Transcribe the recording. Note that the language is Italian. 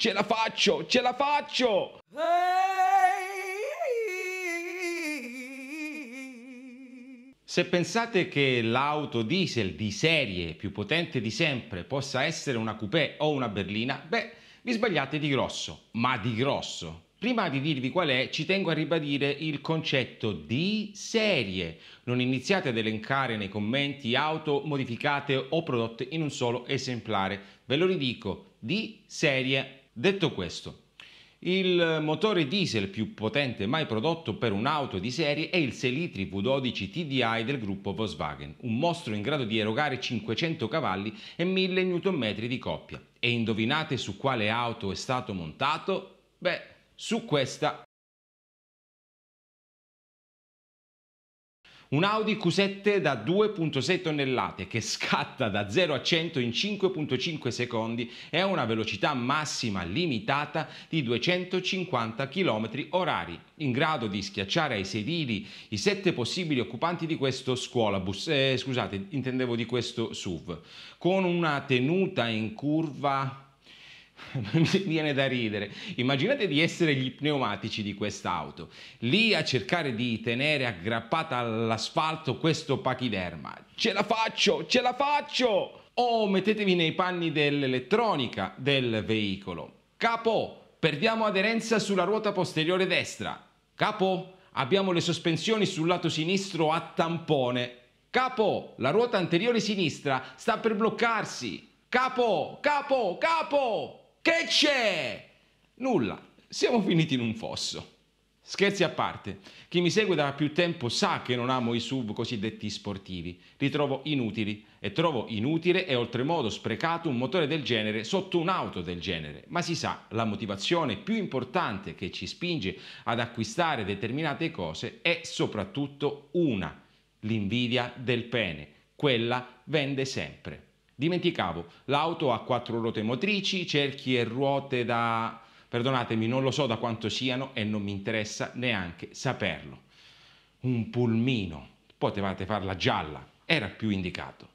Ce la faccio, ce la faccio! Se pensate che l'auto diesel di serie più potente di sempre possa essere una coupé o una berlina, beh, vi sbagliate di grosso, ma di grosso. Prima di dirvi qual è, ci tengo a ribadire il concetto di serie. Non iniziate ad elencare nei commenti auto modificate o prodotte in un solo esemplare. Ve lo ridico, di serie Detto questo, il motore diesel più potente mai prodotto per un'auto di serie è il 6 litri V12 TDI del gruppo Volkswagen, un mostro in grado di erogare 500 cavalli e 1000 Nm di coppia. E indovinate su quale auto è stato montato? Beh, su questa Un Audi Q7 da 2.6 tonnellate che scatta da 0 a 100 in 5.5 secondi e ha una velocità massima limitata di 250 km orari, in grado di schiacciare ai sedili i sette possibili occupanti di questo scuolabus, eh, scusate, intendevo di questo SUV, con una tenuta in curva viene da ridere. Immaginate di essere gli pneumatici di quest'auto, lì a cercare di tenere aggrappata all'asfalto questo pachiderma. Ce la faccio, ce la faccio! O mettetevi nei panni dell'elettronica del veicolo. Capo, perdiamo aderenza sulla ruota posteriore destra. Capo, abbiamo le sospensioni sul lato sinistro a tampone. Capo, la ruota anteriore sinistra sta per bloccarsi. Capo, capo, capo! Che c'è? Nulla, siamo finiti in un fosso. Scherzi a parte, chi mi segue da più tempo sa che non amo i sub cosiddetti sportivi, li trovo inutili e trovo inutile e oltremodo sprecato un motore del genere sotto un'auto del genere, ma si sa, la motivazione più importante che ci spinge ad acquistare determinate cose è soprattutto una, l'invidia del pene, quella vende sempre. Dimenticavo, l'auto ha quattro ruote motrici, cerchi e ruote da... perdonatemi, non lo so da quanto siano e non mi interessa neanche saperlo. Un pulmino, potevate farla gialla, era più indicato.